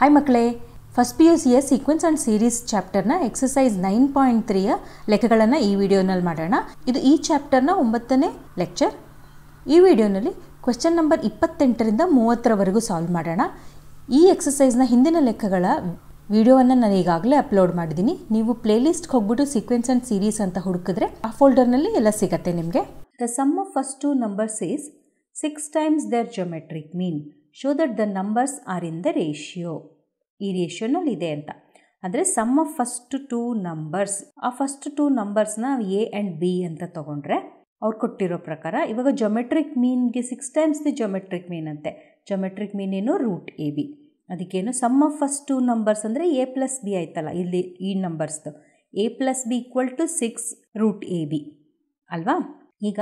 hi ಮಕ್ಕಳೇ first P U S sequence and series ಚಾಪ್ಟರ್ನ exercise nine point ತ್ರೀಯ ಲೆಕ್ಕಗಳನ್ನು ಈ ವಿಡಿಯೋನಲ್ಲಿ ಮಾಡೋಣ ಇದು ಈ ಚಾಪ್ಟರ್ನ ಒಂಬತ್ತನೇ ಲೆಕ್ಚರ್ ಈ ವಿಡಿಯೋನಲ್ಲಿ ಕ್ವೆಶ್ಚನ್ ನಂಬರ್ ಇಪ್ಪತ್ತೆಂಟರಿಂದ ಮೂವತ್ತರವರೆಗೂ ಸಾಲ್ವ್ ಮಾಡೋಣ ಈ ಎಕ್ಸಸೈಸ್ನ ಹಿಂದಿನ ಲೆಕ್ಕಗಳ ವಿಡಿಯೋವನ್ನು ನಾನು ಈಗಾಗಲೇ ಅಪ್ಲೋಡ್ ಮಾಡಿದ್ದೀನಿ ನೀವು ಪ್ಲೇಲಿಸ್ಟ್ಗೆ ಹೋಗ್ಬಿಟ್ಟು ಸೀಕ್ವೆನ್ಸ್ ಆ್ಯಂಡ್ ಸೀರೀಸ್ ಅಂತ ಹುಡುಕಿದ್ರೆ ಆ ಫೋಲ್ಡರ್ನಲ್ಲಿ ಎಲ್ಲ ಸಿಗತ್ತೆ ನಿಮಗೆ the sum of first two numbers is six times their geometric mean show that the numbers are in the ratio ಈ ಇದೆ ಅಂತ ಅಂದರೆ sum of first two numbers ಆ ಫಸ್ಟ್ ಟೂ ನಂಬರ್ಸ್ನ ಎ ಆ್ಯಂಡ್ ಬಿ ಅಂತ ತೊಗೊಂಡ್ರೆ ಅವ್ರು ಕೊಟ್ಟಿರೋ ಪ್ರಕಾರ ಇವಾಗ ಜೊಮೆಟ್ರಿಕ್ ಮೀನ್ಗೆ six times the geometric mean ಅಂತೆ ಜೊಮೆಟ್ರಿಕ್ ಮೀನ್ ಏನು ರೂಟ್ ಎ ಬಿ ಅದಕ್ಕೇನು ಸಮ್ ಫಸ್ಟ್ ಟೂ ನಂಬರ್ಸ್ ಅಂದರೆ ಎ ಪ್ಲಸ್ ಬಿ ಆಯ್ತಲ್ಲ ಇಲ್ಲಿ ಈ ನಂಬರ್ಸ್ದು A plus B equal to six root A B ಅಲ್ವಾ ಈಗ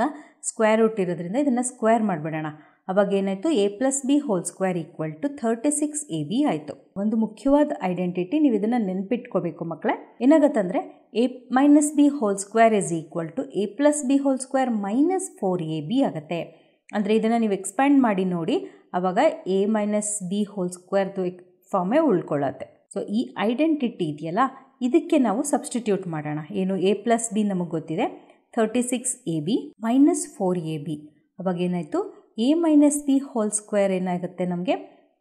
ಸ್ಕ್ವೇರ್ ರೂಟ್ ಇರೋದ್ರಿಂದ ಇದನ್ನು ಸ್ಕ್ವೇರ್ ಮಾಡಿಬಿಡೋಣ ಅವಾಗ ಏನಾಯಿತು A plus B whole square equal to thirty six A B ಆಯಿತು ಒಂದು ಮುಖ್ಯವಾದ ಐಡೆಂಟಿಟಿ ನೀವು ಇದನ್ನು ನೆನ್ಪಿಟ್ಕೋಬೇಕು ಮಕ್ಕಳೇ ಏನಾಗತ್ತಂದರೆ A minus B whole square is equal to A plus B whole square minus four A B ಆಗುತ್ತೆ ಅಂದರೆ ಇದನ್ನು ನೀವು ಎಕ್ಸ್ಪ್ಯಾಂಡ್ ಮಾಡಿ ನೋಡಿ ಆವಾಗ ಎ ಮೈನಸ್ ಬಿ ಹೋಲ್ ಸ್ಕ್ವೇರ್ದು ಫಾರ್ಮೇ ಉಳ್ಕೊಳ್ಳುತ್ತೆ ಸೊ ಈ ಐಡೆಂಟಿಟಿ ಇದೆಯಲ್ಲ ಇದಕ್ಕೆ ನಾವು ಸಬ್ಸ್ಟಿಟ್ಯೂಟ್ ಮಾಡೋಣ ಏನು ಎ ಪ್ಲಸ್ ಬಿ ನಮಗೆ ಗೊತ್ತಿದೆ thirty six A B minus four A B ಅವಾಗ ಏನಾಯಿತು A minus B whole square ಏನಾಗುತ್ತೆ ನಮಗೆ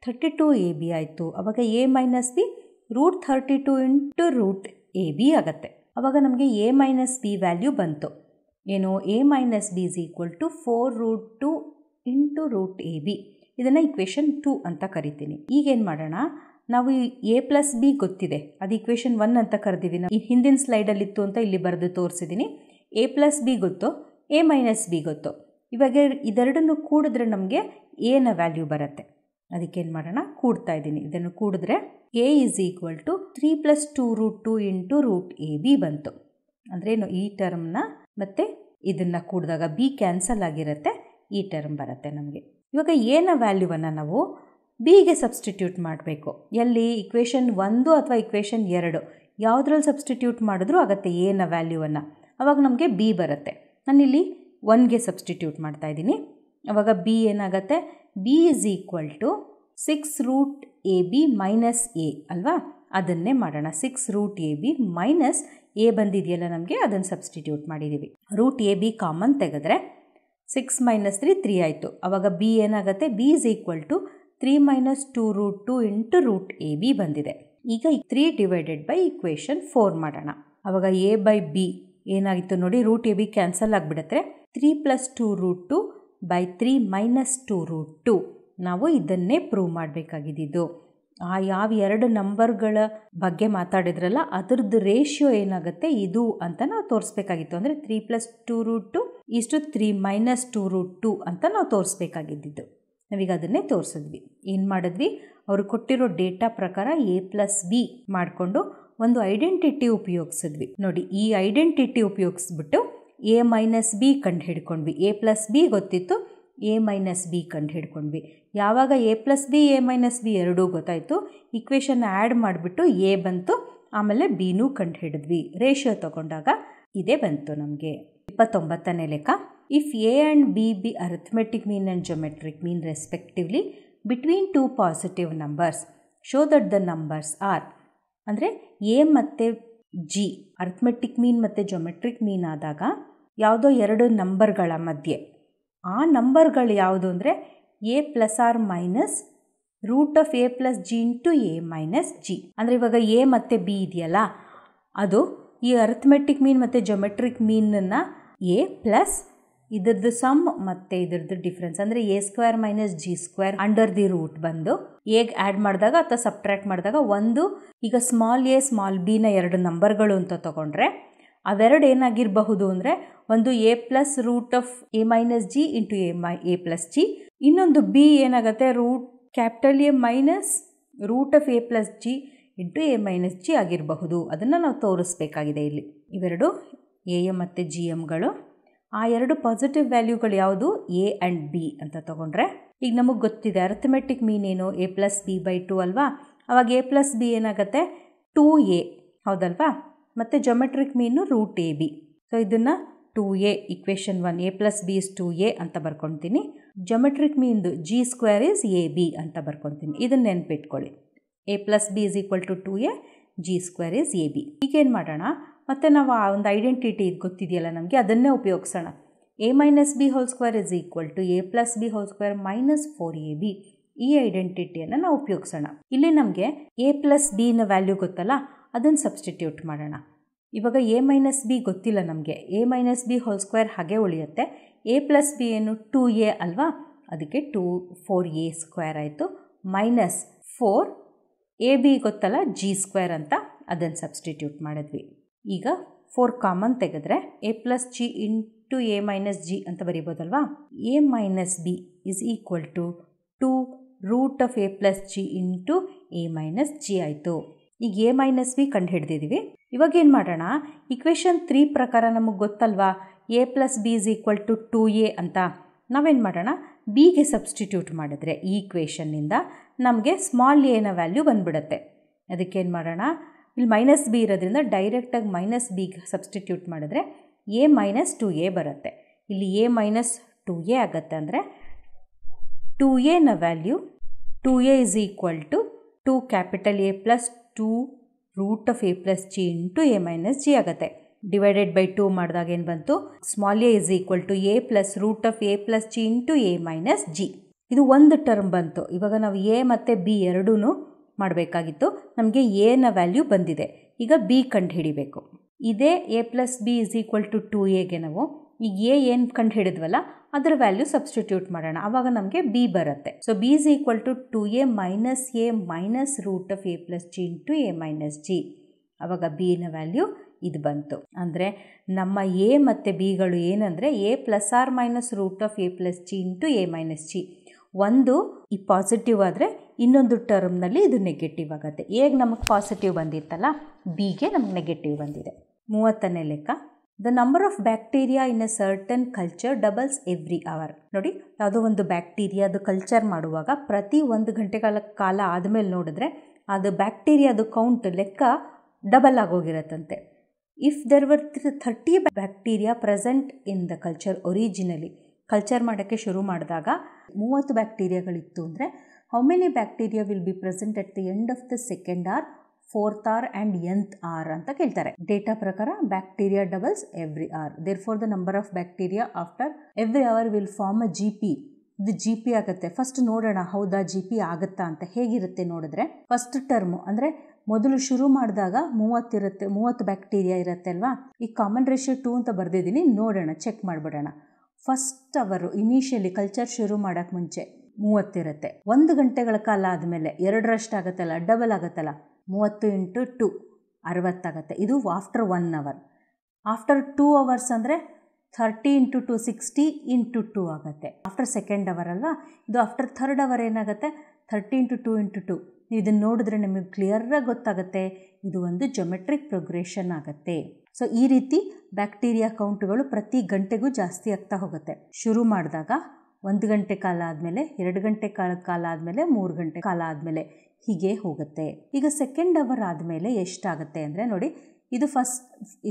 ಥರ್ಟಿ ಟು ಎ ಬಿ ಆಯಿತು ಆವಾಗ A minus B root thirty two into root A B ಆಗುತ್ತೆ ಆವಾಗ ನಮಗೆ ಎ ಮೈನಸ್ ಬಿ ವ್ಯಾಲ್ಯೂ ಬಂತು ಏನು A minus B is equal to four root two into root A B ಇದನ್ನು equation two ಅಂತ ಕರಿತೀನಿ ಈಗೇನು ಮಾಡೋಣ ನಾವು ಎ ಪ್ಲಸ್ ಬಿ ಗೊತ್ತಿದೆ ಅದು ಇಕ್ವೇಷನ್ ಒನ್ ಅಂತ ಕರೆದಿವಿ ನಾವು ಈ ಹಿಂದಿನ ಸ್ಲೈಡಲ್ಲಿತ್ತು ಅಂತ ಇಲ್ಲಿ ಬರೆದು ತೋರಿಸಿದ್ದೀನಿ ಎ ಪ್ಲಸ್ ಬಿ ಗೊತ್ತು ಎ ಮೈನಸ್ ಬಿ ಗೊತ್ತು ಇವಾಗ ಇದೆರಡನ್ನು ಕೂಡಿದ್ರೆ ನಮಗೆ ಎನ ವ್ಯಾಲ್ಯೂ ಬರುತ್ತೆ ಅದಕ್ಕೆ ಏನು ಮಾಡೋಣ ಕೂಡ್ತಾ ಇದ್ದೀನಿ ಇದನ್ನು ಕೂಡಿದ್ರೆ A is equal to three plus two root two into root A B ಬಂತು ಅಂದರೆ ಏನು ಈ ಟರ್ಮ್ನ ಮತ್ತು ಇದನ್ನು ಕೂಡಿದಾಗ ಬಿ ಕ್ಯಾನ್ಸಲ್ ಆಗಿರುತ್ತೆ ಈ ಟರ್ಮ್ ಬರುತ್ತೆ ನಮಗೆ ಇವಾಗ ಏನ ವ್ಯಾಲ್ಯೂವನ್ನು ನಾವು ಬಿಗೆ ಸಬ್ಸ್ಟಿಟ್ಯೂಟ್ ಮಾಡಬೇಕು ಎಲ್ಲಿ ಇಕ್ವೇಷನ್ ಒಂದು ಅಥವಾ ಇಕ್ವೇಷನ್ ಎರಡು ಯಾವುದ್ರಲ್ಲಿ ಸಬ್ಸ್ಟಿಟ್ಯೂಟ್ ಮಾಡಿದ್ರೂ ಆಗುತ್ತೆ ಎನ ವ್ಯಾಲ್ಯೂವನ್ನು ಅವಾಗ ನಮಗೆ ಬಿ ಬರುತ್ತೆ ನಾನಿಲ್ಲಿ ಒನ್ಗೆ ಸಬ್ಸ್ಟಿಟ್ಯೂಟ್ ಮಾಡ್ತಾ ಇದ್ದೀನಿ ಆವಾಗ ಬಿ ಏನಾಗುತ್ತೆ B is equal to six root A B minus A ಅಲ್ವಾ ಅದನ್ನೇ ಮಾಡೋಣ six root A B minus A ಬಂದಿದೆಯಲ್ಲ ನಮಗೆ ಅದನ್ನು ಸಬ್ಸ್ಟಿಟ್ಯೂಟ್ ಮಾಡಿದ್ದೀವಿ ರೂಟ್ ಎ ಬಿ ಕಾಮನ್ ತೆಗೆದ್ರೆ ಸಿಕ್ಸ್ ಮೈನಸ್ ತ್ರೀ ತ್ರೀ ಆಯಿತು ಆವಾಗ ಬಿ ಏನಾಗುತ್ತೆ B is equal to three minus two root two into root A B ಬಂದಿದೆ ಈಗ three divided by equation four ಮಾಡೋಣ ಆವಾಗ ಎ ಬೈ ಬಿ ಏನಾಗಿತ್ತು ನೋಡಿ ರೂಟ್ ಎ ಬಿ ಕ್ಯಾನ್ಸಲ್ ಆಗಿಬಿಡತ್ತೆ three plus two root two by three minus two root two ನಾವು ಇದನ್ನೇ prove ಮಾಡಬೇಕಾಗಿದ್ದು ಆ ಯಾವ ಎರಡು ನಂಬರ್ಗಳ ಬಗ್ಗೆ ಮಾತಾಡಿದ್ರಲ್ಲ ಅದರದ್ದು ರೇಷಿಯೋ ಏನಾಗುತ್ತೆ ಇದು ಅಂತ ನಾವು ತೋರಿಸ್ಬೇಕಾಗಿತ್ತು ಅಂದರೆ three plus two root two ಇಷ್ಟು three minus two root two ಅಂತ ನಾವು ತೋರಿಸ್ಬೇಕಾಗಿದ್ದು ನಾವೀಗ ಅದನ್ನೇ ತೋರಿಸಿದ್ವಿ ಏನು ಮಾಡಿದ್ವಿ ಅವರು ಕೊಟ್ಟಿರೋ ಡೇಟಾ ಪ್ರಕಾರ ಎ ಪ್ಲಸ್ ಬಿ ಮಾಡಿಕೊಂಡು ಒಂದು ಐಡೆಂಟಿಟಿ ಉಪಯೋಗಿಸಿದ್ವಿ ನೋಡಿ ಈ ಐಡೆಂಟಿಟಿ ಉಪಯೋಗಿಸ್ಬಿಟ್ಟು ಎ ಮೈನಸ್ ಬಿ ಕಂಡು ಹಿಡ್ಕೊಂಡ್ವಿ ಎ ಪ್ಲಸ್ ಬಿ ಗೊತ್ತಿತ್ತು ಎ ಮೈನಸ್ ಬಿ ಕಂಡು ಹಿಡ್ಕೊಂಡ್ವಿ ಯಾವಾಗ A plus B A minus B ಎರಡೂ ಗೊತ್ತಾಯಿತು ಇಕ್ವೇಷನ್ ಆ್ಯಡ್ ಮಾಡಿಬಿಟ್ಟು ಎ ಬಂತು ಆಮೇಲೆ ಬಿನೂ ಕಂಡು ಹಿಡಿದ್ವಿ ರೇಷಿಯೋ ತಗೊಂಡಾಗ ಇದೇ ಬಂತು ನಮಗೆ ಇಪ್ಪತ್ತೊಂಬತ್ತನೇ ಲೆಕ್ಕ if A and B be arithmetic mean and geometric mean respectively between two positive numbers show that the numbers are ಅಂದರೆ ಎ ಮತ್ತು ಜಿ ಅರ್ಥಮೆಟಿಕ್ ಮೀನ್ ಮತ್ತು ಜೊಮೆಟ್ರಿಕ್ ಮೀನ್ ಆದಾಗ ಯಾವುದೋ ಎರಡು ನಂಬರ್ಗಳ ಮಧ್ಯೆ ಆ ನಂಬರ್ಗಳು ಯಾವುದು ಅಂದರೆ A plus or minus root of A plus G into A minus G ಅಂದರೆ ಇವಾಗ ಎ ಮತ್ತು ಬಿ ಇದೆಯಲ್ಲ ಅದು ಈ ಅರ್ಥಮೆಟಿಕ್ ಮೀನ್ ಮತ್ತು ಜೊಮೆಟ್ರಿಕ್ ಮೀನನ್ನು ಎ ಪ್ಲಸ್ ಇದ್ರದ್ದು ಸಮ್ ಮತ್ತೆ ಇದರದ್ದು ಡಿಫ್ರೆನ್ಸ್ ಅಂದರೆ A square minus G square under the root ಬಂದು ಹೇಗ್ ಆ್ಯಡ್ ಮಾಡಿದಾಗ ಅಥವಾ ಸಪ್ಟ್ರಾಕ್ಟ್ ಮಾಡಿದಾಗ ಒಂದು ಈಗ ಸ್ಮಾಲ್ ಎ ಸ್ಮಾಲ್ ಬಿನ ಎರಡು ನಂಬರ್ಗಳು ಅಂತ ತಗೊಂಡ್ರೆ ಅವೆರಡು ಏನಾಗಿರಬಹುದು ಅಂದರೆ ಒಂದು A plus root of A minus G into A my A plus G ಇನ್ನೊಂದು ಬಿ ಏನಾಗುತ್ತೆ root capital A minus root of A plus G into A minus G ಆಗಿರಬಹುದು ಅದನ್ನು ನಾವು ತೋರಿಸ್ಬೇಕಾಗಿದೆ ಇಲ್ಲಿ ಇವೆರಡು ಎ ಎಮ್ ಮತ್ತು ಜಿ ಎಮ್ಗಳು ಆ ಎರಡು ಪಾಸಿಟಿವ್ ವ್ಯಾಲ್ಯೂಗಳು ಯಾವುದು ಎ ಆ್ಯಂಡ್ ಬಿ ಅಂತ ತಗೊಂಡ್ರೆ ಈಗ ನಮಗೆ ಗೊತ್ತಿದೆ ಅರ್ಥಮೆಟಿಕ್ ಮೀನ್ ಏನು A plus B by two ಅಲ್ವಾ ಅವಾಗ ಎ ಪ್ಲಸ್ ಬಿ ಏನಾಗುತ್ತೆ ಟೂ ಎ ಹೌದಲ್ವಾ ಮತ್ತು geometric mean root A B so ಇದನ್ನು two A equation one A plus B is two A ಅಂತ ಬರ್ಕೊತೀನಿ ಜೊಮೆಟ್ರಿಕ್ ಮೀನ್ದು G square is A B ಅಂತ ಬರ್ಕೊತೀನಿ ಇದನ್ನು ನೆನಪಿಟ್ಕೊಳ್ಳಿ A plus B is equal to two A G square is A B ಈಗೇನು ಮಾಡೋಣ ಮತ್ತು ನಾವು ಆ ಒಂದು ಐಡೆಂಟಿಟಿ ಇದು ಗೊತ್ತಿದೆಯಲ್ಲ ನಮಗೆ ಅದನ್ನೇ ಉಪಯೋಗಿಸೋಣ A minus B whole square is equal to A plus B whole square minus four A B ಈ ಐಡೆಂಟಿಟಿಯನ್ನು ನಾವು ಉಪಯೋಗಿಸೋಣ ಇಲ್ಲಿ ನಮಗೆ ಎ ಪ್ಲಸ್ ಬಿನ ವ್ಯಾಲ್ಯೂ ಗೊತ್ತಲ್ಲ ಅದನ್ನು ಸಬ್ಸ್ಟಿಟ್ಯೂಟ್ ಮಾಡೋಣ ಇವಾಗ ಎ ಮೈನಸ್ ಬಿ ಗೊತ್ತಿಲ್ಲ ನಮಗೆ A minus B whole square ಹಾಗೆ ಉಳಿಯುತ್ತೆ ಎ ಪ್ಲಸ್ ಬಿ ಏನು ಟೂ ಎ ಅಲ್ವಾ ಅದಕ್ಕೆ ಟೂ ಫೋರ್ ಎ ಸ್ಕ್ವೇರ್ ಆಯಿತು ಮೈನಸ್ ಫೋರ್ ಎ ಬಿ ಗೊತ್ತಲ್ಲ ಜಿ ಸ್ಕ್ವೇರ್ ಅಂತ ಅದನ್ನು ಸಬ್ಸ್ಟಿಟ್ಯೂಟ್ ಮಾಡಿದ್ವಿ ಈಗ ಫೋರ್ ಕಾಮನ್ ತೆಗೆದ್ರೆ A plus G into A minus G ಅಂತ ಬರಿಬೋದಲ್ವಾ A minus B is equal to two root of A plus G into A minus G ಆಯಿತು ಈಗ ಎ ಮೈನಸ್ ಬಿ ಕಂಡು ಹಿಡ್ದಿದ್ದೀವಿ ಇವಾಗ ಏನು ಮಾಡೋಣ ಇಕ್ವೇಷನ್ ತ್ರೀ ಪ್ರಕಾರ ನಮಗೆ ಗೊತ್ತಲ್ವಾ A plus B is equal to two A ಅಂತ ನಾವೇನು ಮಾಡೋಣ ಬಿಗೆ ಸಬ್ಸ್ಟಿಟ್ಯೂಟ್ ಮಾಡಿದ್ರೆ ಈ ಇಕ್ವೇಷನ್ನಿಂದ ನಮಗೆ ಸ್ಮಾಲ್ ಎನ ವ್ಯಾಲ್ಯೂ ಬಂದ್ಬಿಡುತ್ತೆ ಅದಕ್ಕೇನು ಮಾಡೋಣ ಇಲ್ಲಿ ಮೈನಸ್ ಬಿ ಇರೋದ್ರಿಂದ ಡೈರೆಕ್ಟಾಗಿ ಮೈನಸ್ ಬಿಗೆ ಸಬ್ಸ್ಟಿಟ್ಯೂಟ್ ಮಾಡಿದ್ರೆ ಎ ಮೈನಸ್ ಟು ಎ ಬರುತ್ತೆ ಇಲ್ಲಿ ಎ ಮೈನಸ್ ಟು ಎ ಆಗತ್ತೆ ಅಂದರೆ ಟು ಎನ value two A is equal to two capital A plus two root of A plus G into A minus G ಆಗುತ್ತೆ divided by two ಮಾಡಿದಾಗ ಏನು ಬಂತು small A is equal to A plus root of A plus G into A minus G ಇದು ಒಂದು term ಬಂತು ಇವಾಗ ನಾವು A ಮತ್ತು ಬಿ ಎರಡೂ ಮಾಡಬೇಕಾಗಿತ್ತು ನಮಗೆ ಎನ ವ್ಯಾಲ್ಯೂ ಬಂದಿದೆ ಈಗ ಬಿ ಕಂಡು ಹಿಡಿಬೇಕು ಇದೇ A plus B is equal to two ಎಗೆ ನಾವು ಈಗ ಎ ಏನು ಕಂಡು ಹಿಡಿದ್ವಲ್ಲ ಅದರ ವ್ಯಾಲ್ಯೂ ಸಬ್ಸ್ಟಿಟ್ಯೂಟ್ ಮಾಡೋಣ ಆವಾಗ ನಮಗೆ ಬಿ ಬರುತ್ತೆ so B is equal to two A minus A minus root of A plus G into A minus G ಆವಾಗ ಬಿನ ವ್ಯಾಲ್ಯೂ ಇದು ಬಂತು ಅಂದರೆ ನಮ್ಮ ಎ ಮತ್ತು ಬಿಗಳು ಏನಂದರೆ A plus or minus root of A plus G into A minus G ಒಂದು ಈ ಪಾಸಿಟಿವ್ ಆದರೆ ಇನ್ನೊಂದು ಟರ್ಮ್ನಲ್ಲಿ ಇದು ನೆಗೆಟಿವ್ ಆಗುತ್ತೆ ಹೇಗೆ ನಮಗೆ ಪಾಸಿಟಿವ್ ಬಂದಿತ್ತಲ್ಲ ಬಿಗೆ ನಮಗೆ ನೆಗೆಟಿವ್ ಬಂದಿದೆ ಮೂವತ್ತನೇ ಲೆಕ್ಕ the number of bacteria in a certain culture doubles every hour ನೋಡಿ ಯಾವುದೋ ಒಂದು ಅದು ಕಲ್ಚರ್ ಮಾಡುವಾಗ ಪ್ರತಿ ಒಂದು ಗಂಟೆಗಳ ಕಾಲ ಆದಮೇಲೆ ನೋಡಿದ್ರೆ ಅದು ಬ್ಯಾಕ್ಟೀರಿಯಾದು ಕೌಂಟ್ ಲೆಕ್ಕ ಡಬಲ್ ಆಗೋಗಿರತ್ತಂತೆ if there were thirty bacteria present in the culture originally culture ಮಾಡೋಕ್ಕೆ ಶುರು ಮಾಡಿದಾಗ ಮೂವತ್ತು ಬ್ಯಾಕ್ಟೀರಿಯಾಗಳಿತ್ತು ಅಂದರೆ how many bacteria will be present at the end of the second hour fourth hour and nth hour ಅಂತ ಕೇಳ್ತಾರೆ data ಪ್ರಕಾರ bacteria doubles every hour therefore the number of bacteria after every hour will form a G P ಇದು G P ಆಗುತ್ತೆ first ನೋಡೋಣ ಹೌದಾ G P ಆಗುತ್ತಾ ಅಂತ ಹೇಗಿರುತ್ತೆ ನೋಡಿದ್ರೆ ಫಸ್ಟ್ ಟರ್ಮು ಅಂದರೆ ಮೊದಲು ಶುರು ಮಾಡಿದಾಗ ಮೂವತ್ತಿರುತ್ತೆ ಮೂವತ್ತು ಬ್ಯಾಕ್ಟೀರಿಯಾ ಇರುತ್ತೆ ಅಲ್ವಾ ಈ ಕಾಮನ್ ರೇಷಿಯೋ ಟೂ ಅಂತ ಬರೆದಿದ್ದೀನಿ ನೋಡೋಣ ಚೆಕ್ ಮಾಡಿಬಿಡೋಣ ಫಸ್ಟ್ ಅವರು ಇನಿಷಿಯಲಿ ಕಲ್ಚರ್ ಶುರು ಮಾಡೋಕ್ಕೆ ಮುಂಚೆ ಮೂವತ್ತಿರುತ್ತೆ ಒಂದು ಗಂಟೆಗಳ ಕಾಲ ಆದಮೇಲೆ ಆಗುತ್ತಲ್ಲ ಡಬಲ್ ಆಗುತ್ತಲ್ಲ ಮೂವತ್ತು ಇಂಟು ಟು ಅರವತ್ತಾಗತ್ತೆ ಇದು after one hour after two hours ಅಂದರೆ thirty into two sixty into two ಆಗುತ್ತೆ ಆಫ್ಟರ್ ಸೆಕೆಂಡ್ ಅವರ್ ಅಲ್ವಾ ಇದು ಆಫ್ಟರ್ ಥರ್ಡ್ ಅವರ್ ಏನಾಗುತ್ತೆ thirty into two into two ನೀವು ಇದನ್ನು ನೋಡಿದ್ರೆ ನಿಮಗೆ ಕ್ಲಿಯರಾಗಿ ಗೊತ್ತಾಗುತ್ತೆ ಇದು ಒಂದು ಜೊಮೆಟ್ರಿಕ್ ಪ್ರೊಗ್ರೆಷನ್ ಆಗುತ್ತೆ ಸೊ ಈ ರೀತಿ ಬ್ಯಾಕ್ಟೀರಿಯಾ ಕೌಂಟ್ಗಳು ಪ್ರತಿ ಗಂಟೆಗೂ ಜಾಸ್ತಿ ಆಗ್ತಾ ಹೋಗುತ್ತೆ ಶುರು ಮಾಡಿದಾಗ ಒಂದು ಗಂಟೆ ಕಾಲ ಆದಮೇಲೆ ಎರಡು ಗಂಟೆ ಕಾಲ ಕಾಲ ಆದಮೇಲೆ ಮೂರು ಗಂಟೆ ಕಾಲ ಆದಮೇಲೆ ಹೀಗೆ ಹೋಗುತ್ತೆ ಈಗ ಸೆಕೆಂಡ್ ಅವರ್ ಆದಮೇಲೆ ಎಷ್ಟಾಗುತ್ತೆ ಅಂದರೆ ನೋಡಿ ಇದು ಫಸ್ಟ್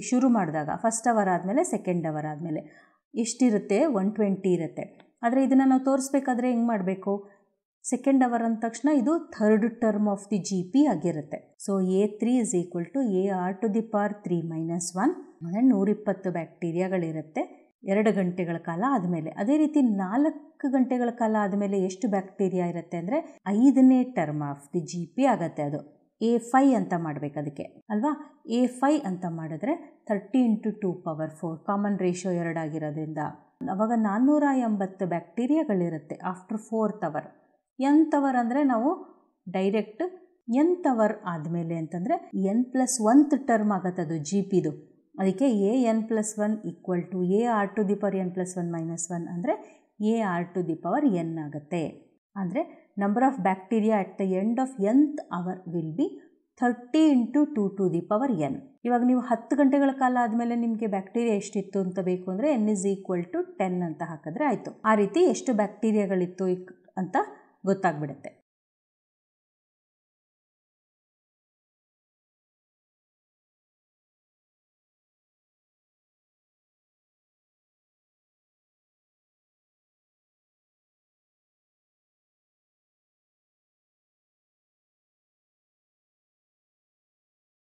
ಶುರು ಮಾಡಿದಾಗ ಫಸ್ಟ್ ಅವರ್ ಆದಮೇಲೆ ಸೆಕೆಂಡ್ ಅವರ್ ಆದಮೇಲೆ ಎಷ್ಟಿರುತ್ತೆ ಒನ್ ಟ್ವೆಂಟಿ ಇರುತ್ತೆ ಆದರೆ ಇದನ್ನು ನಾವು ತೋರಿಸ್ಬೇಕಾದ್ರೆ ಹೆಂಗೆ ಮಾಡಬೇಕು ಸೆಕೆಂಡ್ ಅವರ್ ಅಂದ ತಕ್ಷಣ ಇದು third term of the G P ಆಗಿರುತ್ತೆ so A three is equal to A R to the power three minus one ಅಂದರೆ ನೂರಿಪ್ಪತ್ತು ಬ್ಯಾಕ್ಟೀರಿಯಾಗಳಿರುತ್ತೆ ಎರಡು ಗಂಟೆಗಳ ಕಾಲ ಆದಮೇಲೆ ಅದೇ ರೀತಿ ನಾಲ್ಕು ಗಂಟೆಗಳ ಕಾಲ ಆದಮೇಲೆ ಎಷ್ಟು ಬ್ಯಾಕ್ಟೀರಿಯಾ ಇರುತ್ತೆ ಅಂದರೆ ಐದನೇ term of the G P ಆಗುತ್ತೆ ಅದು ಎ ಫೈ ಅಂತ ಮಾಡಬೇಕು ಅದಕ್ಕೆ ಅಲ್ವಾ ಎ ಫೈ ಅಂತ ಮಾಡಿದ್ರೆ thirty into two power four common ratio ಎರಡಾಗಿರೋದ್ರಿಂದ ಅವಾಗ ನಾನ್ನೂರ ಎಂಬತ್ತು ಬ್ಯಾಕ್ಟೀರಿಯಾಗಳಿರುತ್ತೆ after fourth hour nth hour ಅಂದರೆ ನಾವು ಡೈರೆಕ್ಟ್ ಎಂತ್ ಅವರ್ ಆದಮೇಲೆ ಅಂತಂದರೆ ಎನ್ ಪ್ಲಸ್ ಒಂತ್ ಟರ್ಮ್ ಆಗುತ್ತೆ ಅದು ಜಿ ಪಿದು ಅದಕ್ಕೆ A N plus one equal to A R to the power N plus one minus one ಅಂದರೆ A R to the power N ಆಗುತ್ತೆ ಅಂದರೆ number of bacteria at the end of nth hour will be thirty into two to the power N ಇವಾಗ ನೀವು ಹತ್ತು ಗಂಟೆಗಳ ಕಾಲ ಆದಮೇಲೆ ನಿಮಗೆ ಬ್ಯಾಕ್ಟೀರಿಯಾ ಎಷ್ಟಿತ್ತು ಅಂತ ಬೇಕು ಅಂದರೆ N is equal to ten ಅಂತ ಹಾಕಿದ್ರೆ ಆಯಿತು ಆ ರೀತಿ ಎಷ್ಟು ಬ್ಯಾಕ್ಟೀರಿಯಾಗಳಿತ್ತು ಅಂತ ಗೊತ್ತಾಗ್ಬಿಡುತ್ತೆ